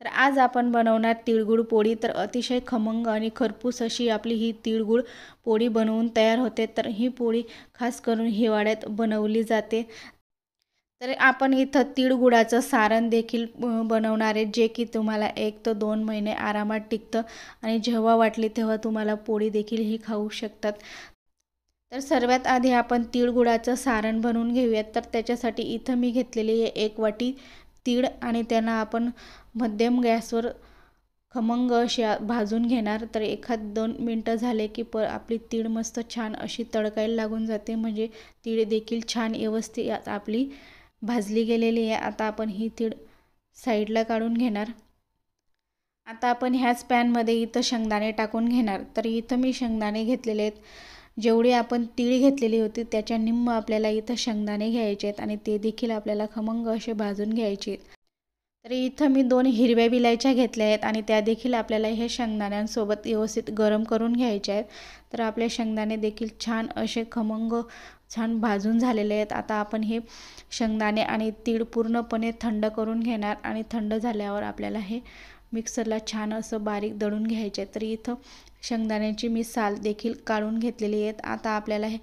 तर आज आपण बनवणार तिळगुळ पोळी तर अतिशय खमंग आणि खरपूस अशी आपली ही तिळगुळ पोळी बनवून तयार होते तर ही पोळी खास करून हिवाळ्यात बनवली जाते तर आपण इथं तिळगुळाचं सारण देखील बनवणार आहे जे की तुम्हाला एक तर दोन महिने आरामात टिकतं आणि जेव्हा वाटली तेव्हा तुम्हाला पोळी देखील ही खाऊ शकतात तर सर्वात आधी आपण तिळगुळाचं सारण बनवून घेऊयात तर त्याच्यासाठी इथं मी घेतलेली हे एक वाटी तीळ आणि त्यांना आपण मध्यम गॅसवर खमंग अशी भाजून घेणार तर एखाद दोन मिनटं झाले की प आपली तीळ मस्त छान अशी तडकायला लागून जाते म्हणजे तीळ देखील छान व्यवस्थित आपली भाजली गेलेली आहे आता आपण ही तीळ साईडला काढून घेणार आता आपण ह्याच पॅनमध्ये इथं शेंगदाणे टाकून घेणार तर इथं मी शेंगदाणे घेतलेले आहेत जेवढी आपण तीळ घेतलेली होती त्याच्या निम्म आपल्याला इथं शेंगदाणे घ्यायचे आहेत आणि ते देखील आपल्याला खमंग असे भाजून घ्यायचे तर इथं मी दोन हिरव्या विलायच्या घेतल्या आहेत आणि त्या देखील आपल्याला हे शेंगदाण्यांसोबत व्यवस्थित गरम करून घ्यायच्या आहेत तर आपले शेंगदाणे देखील छान असे खमंग छान भाजून झालेले आहेत आता आपण हे शेंगदाणे आणि तीळ पूर्णपणे थंड करून घेणार आणि थंड झाल्यावर आपल्याला हे मिक्सरला छान असं बारीक दळून घ्यायचे तर इथं शेंगदाण्याची मी साल देखील काढून घेतलेली आहेत आता आपल्याला हे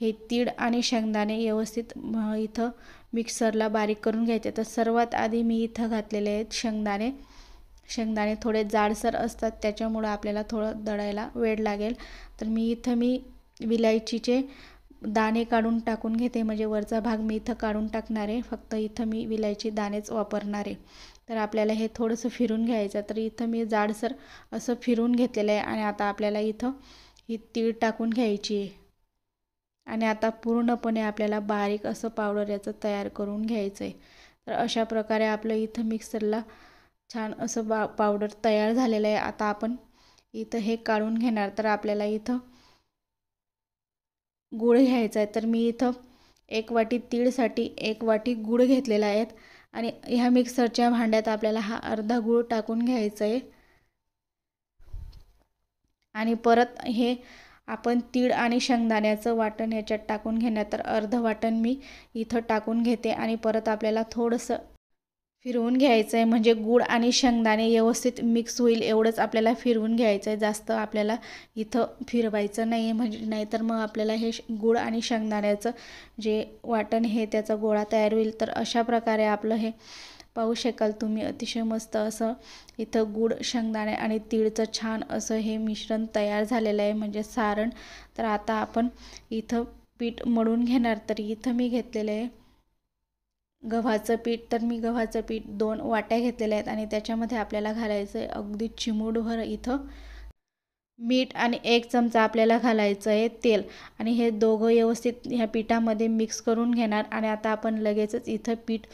हे तीळ आणि शेंगदाणे व्यवस्थित इथं मिक्सरला बारीक करून घ्यायचे तर सर्वात आधी मी इथं घातलेले आहेत शेंगदाणे शेंगदाणे थोडे जाडसर असतात त्याच्यामुळं आपल्याला थोडं दळायला वेळ लागेल तर मी इथं मी विलायचीचे दाणे काढून टाकून घेते म्हणजे वरचा भाग मी इथं काढून टाकणार आहे फक्त इथं मी विलायची दाणेच वापरणार आहे तर आपल्याला हे थोडंसं फिरून घ्यायचं तर इथं मी जाडसर असं फिरून घेतलेलं आहे आणि आता आपल्याला इथं ही तीळ टाकून घ्यायची आहे आणि आता पूर्णपणे आपल्याला बारीक असं पावडर याचं तयार करून घ्यायचं आहे तर अशा प्रकारे आपलं इथं मिक्सरला छान असं बा पावडर तयार झालेलं आहे आता आपण इथं हे काढून घेणार तर आपल्याला इथं गुळ घ्यायचा आहे तर मी इथं एक वाटी तीळसाठी एक वाटी गुळ घेतलेला आहे आणि ह्या मिक्सरच्या भांड्यात आपल्याला हा अर्धा गूळ टाकून घ्यायचा आहे आणि परत हे आपण तीळ आणि शेंगदाण्याचं वाटण याच्यात टाकून घेण्यात तर अर्धं वाटण मी इथं टाकून घेते आणि परत आपल्याला थोडंसं फिरवून घ्यायचं आहे म्हणजे गुड आणि शेंगदाणे व्यवस्थित मिक्स होईल एवढंच आपल्याला फिरवून घ्यायचं आहे जास्त आपल्याला इथं फिरवायचं नाही आहे म्हणजे नाहीतर मग आपल्याला हे गुड आणि शेंगदाण्याचं जे वाटण हे त्याचा गोळा तयार होईल तर अशा प्रकारे आपलं हे पाहू शकाल तुम्ही अतिशय मस्त असं इथं गुड शेंगदाणे आणि तीळचं छान असं हे मिश्रण तयार झालेलं आहे म्हणजे सारण तर आता आपण इथं पीठ मळून घेणार तर इथं मी घेतलेलं आहे गव्हाचं पीठ तर मी गव्हाचं पीठ दोन वाट्या घेतलेल्या आहेत आणि त्याच्यामध्ये आपल्याला घालायचं आहे अगदी चिमूडभर इथं मीठ आणि एक चमचा आपल्याला घालायचं आहे तेल आणि हे दोघं व्यवस्थित ह्या पिठामध्ये मिक्स करून घेणार आणि आता आपण लगेचच इथं पीठ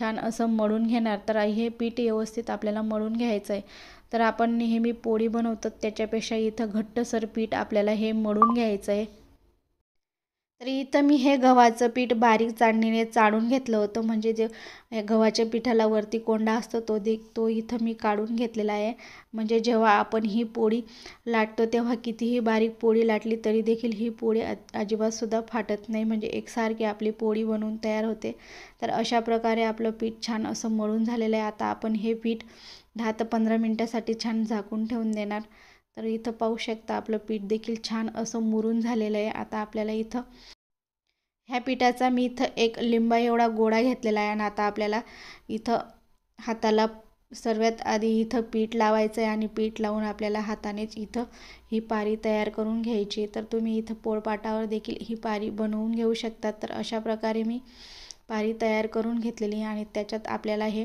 छान असं मळून घेणार तर हे पीठ व्यवस्थित आपल्याला मळून घ्यायचं आहे तर आपण नेहमी पोळी बनवतो त्याच्यापेक्षा इथं घट्टसर पीठ आपल्याला हे मळून घ्यायचं आहे तर इथं मी हे गव्हाचं पीठ बारीक चांडणीने चाळून घेतलं होतं म्हणजे जे गव्हाच्या पिठाला वरती कोंडा असतो तो दे तो इथं मी काढून घेतलेला आहे म्हणजे जेव्हा आपण ही पोळी लाटतो तेव्हा कितीही बारीक पोळी लाटली तरी देखील ही पोळी अजिबातसुद्धा फाटत नाही म्हणजे एकसारखी आपली पोळी बनवून तयार होते तर अशा प्रकारे आपलं पीठ छान असं मळून झालेलं आहे आता आपण हे पीठ दहा ते पंधरा मिनटासाठी छान झाकून ठेवून देणार तर इथं पाहू शकता आपलं पीठ देखील छान असं मुरून झालेलं आहे आता आपल्याला इथं ह्या पिठाचा मी इथं एक लिंबा एवढा गोळा घेतलेला आहे आणि आता आपल्याला इथं हाताला सर्वात आधी इथं पीठ लावायचं आहे आणि पीठ लावून आपल्याला हातानेच इथं ही पारी तयार करून घ्यायची तर तुम्ही इथं पोळपाटावर देखील ही पारी बनवून घेऊ शकतात तर अशा प्रकारे मी पारी तयार करून घेतलेली आणि त्याच्यात आपल्याला हे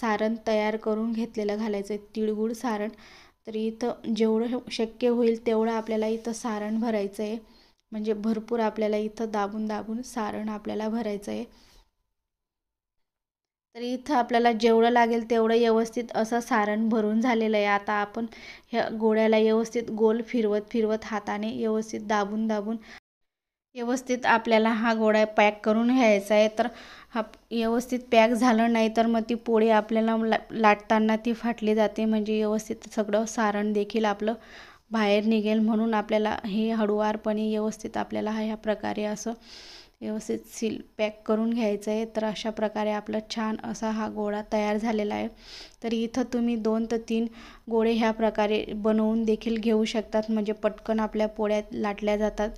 सारण तयार करून घेतलेलं घालायचं आहे तिळगुळ सारण तर इथं जेवढं शक्य होईल तेवढं आपल्याला इथं सारण भरायचं आहे म्हणजे भरपूर आपल्याला इथं दाबून दाबून सारण आपल्याला भरायचं आहे तर इथं आपल्याला जेवढं लागेल तेवढं व्यवस्थित असं सारण भरून झालेलं आहे आता आपण ह्या गोळ्याला व्यवस्थित गोल फिरवत फिरवत हाताने व्यवस्थित दाबून दाबून व्यवस्थित आपल्याला हा गोळा पॅक करून घ्यायचा आहे तर हा व्यवस्थित पॅक झालं नाही तर मग ती पोळी आपल्याला ला लाटताना ती फाटली जाते म्हणजे व्यवस्थित सगळं सारण देखील आपलं बाहेर निघेल म्हणून आपल्याला हे हळूवारपणे व्यवस्थित आपल्याला ह्या प्रकारे असं व्यवस्थित सील पॅक करून घ्यायचं आहे तर अशा प्रकारे आपला छान असा हा गोळा तयार झालेला आहे तर इथं तुम्ही दोन ते तीन गोळे ह्या प्रकारे बनवून देखील घेऊ शकतात म्हणजे पटकन आपल्या पोळ्यात लाटल्या जातात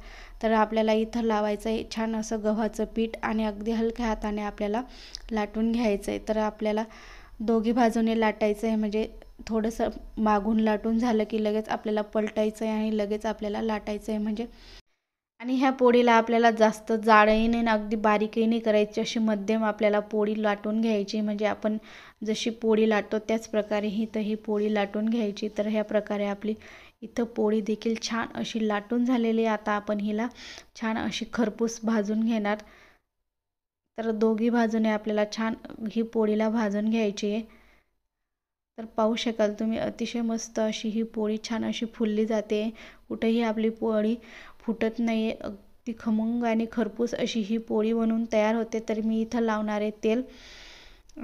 तर आपल्याला इथं लावायचं आहे छान असं गव्हाचं पीठ आणि अगदी हलक्या हाताने आपल्याला लाटून घ्यायचं आहे तर आपल्याला दोघी बाजूने लाटायचं आहे म्हणजे थोडंसं मागून लाटून झालं की लगेच आपल्याला पलटायचं आहे आणि लगेच आपल्याला लाटायचं आहे म्हणजे आणि ह्या पोळीला आपल्याला जास्त जाडही नाही अगदी बारीकही नाही करायची अशी मध्यम आपल्याला पोळी लाटून घ्यायची म्हणजे आपण जशी पोळी लाटतो त्याच प्रकारे ही तर ही पोळी लाटून घ्यायची तर ह्या प्रकारे आपली इथं पोळी देखील छान अशी लाटून झालेली आता आपण हिला छान अशी खरपूस भाजून घेणार तर दोघी बाजूने आपल्याला छान ही पोळीला भाजून घ्यायची आहे तर पाहू शकाल तुम्ही अतिशय मस्त अशी ही पोळी छान अशी फुलली जाते कुठेही आपली पोळी फुटत नाही अगदी खमंग आणि खरपूस अशी ही पोळी बनवून तयार होते तर मी इथं लावणार आहे तेल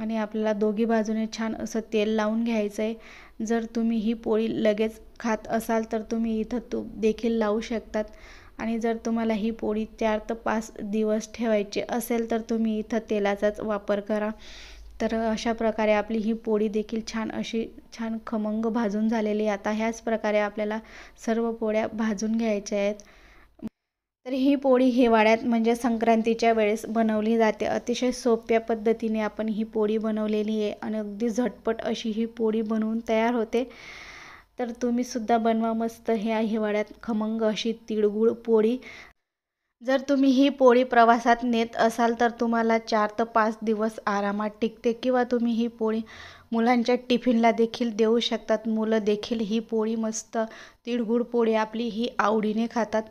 आणि आपल्याला दोघी बाजूने छान असं तेल लावून घ्यायचं आहे जर तुम्ही ही पोळी लगेच खात असाल तर तुम्ही इथं तूप देखील लावू शकतात आणि जर तुम्हाला ही पोळी चार ते पाच दिवस ठेवायची असेल तर तुम्ही इथं तेलाचाच वापर करा तर अशा प्रकारे आपली ही पोळी देखील छान अशी छान खमंग भाजून झालेली आता ह्याच प्रकारे आपल्याला सर्व पोळ्या भाजून घ्यायच्या आहेत तर ही पोळी हिवाळ्यात म्हणजे संक्रांतीच्या वेळेस बनवली जाते अतिशय सोप्या पद्धतीने आपण ही पोळी बनवलेली आहे आणि अगदी झटपट अशी ही पोळी बनवून तयार होते तर तुम्ही सुद्धा बनवा मस्त ह्या हिवाळ्यात खमंग अशी तिळगुळ पोळी जर तुम्ही ही पोळी प्रवासात नेत असाल तर तुम्हाला चार ते पाच दिवस आरामात टिकते किंवा तुम्ही ही पोळी मुलांच्या टिफिनला देखील देऊ शकतात मुलं देखील ही पोळी मस्त तिळगुळ पोळी आपली ही आवडीने खातात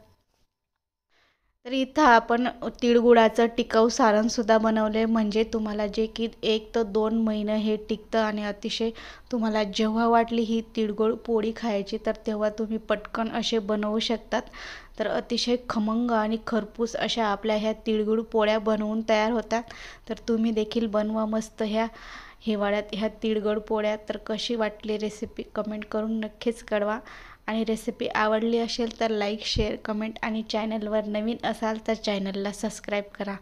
तर इथं आपण तिळगुळाचं टिकाऊ सारणसुद्धा बनवलं आहे म्हणजे तुम्हाला जे की एक तर दोन महिनं हे टिकतं आणि अतिशय तुम्हाला जेव्हा वाटली ही तिळगुळ पोळी खायची तर तेव्हा तुम्ही पटकन असे बनवू शकतात तर अतिशय खमंग आणि खरपूस अशा आपल्या ह्या तिळगुळ पोळ्या बनवून तयार होतात तर तुम्ही देखील बनवा मस्त ह्या हिवाळ्यात ह्या तिळगुळ पोळ्या तर कशी वाटली रेसिपी कमेंट करून नक्कीच कळवा आणि रेसिपी आवडली असेल तर लाईक शेअर कमेंट आणि चॅनलवर नवीन असाल तर चॅनलला सबस्क्राईब करा